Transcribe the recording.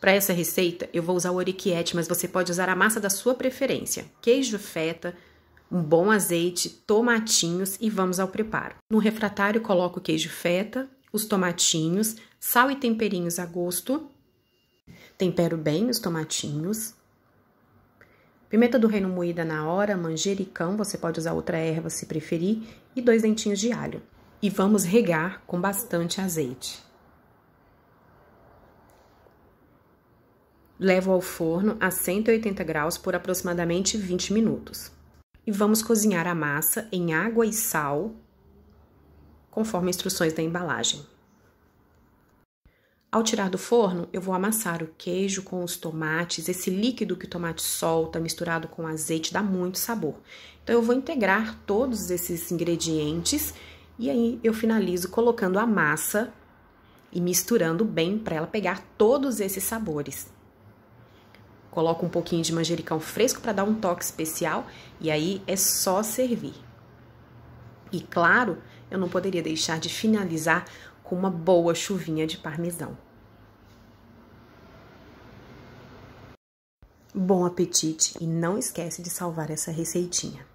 Para essa receita, eu vou usar o oriquete, mas você pode usar a massa da sua preferência. Queijo feta, um bom azeite, tomatinhos e vamos ao preparo. No refratário, coloco o queijo feta, os tomatinhos, sal e temperinhos a gosto. Tempero bem os tomatinhos. Pimenta do reino moída na hora, manjericão, você pode usar outra erva se preferir, e dois dentinhos de alho. E vamos regar com bastante azeite. Levo ao forno a 180 graus por aproximadamente 20 minutos. E vamos cozinhar a massa em água e sal, conforme instruções da embalagem. Ao tirar do forno, eu vou amassar o queijo com os tomates. Esse líquido que o tomate solta, misturado com azeite, dá muito sabor. Então, eu vou integrar todos esses ingredientes e aí eu finalizo colocando a massa e misturando bem para ela pegar todos esses sabores. Coloca um pouquinho de manjericão fresco para dar um toque especial e aí é só servir. E claro, eu não poderia deixar de finalizar com uma boa chuvinha de parmesão. Bom apetite e não esquece de salvar essa receitinha.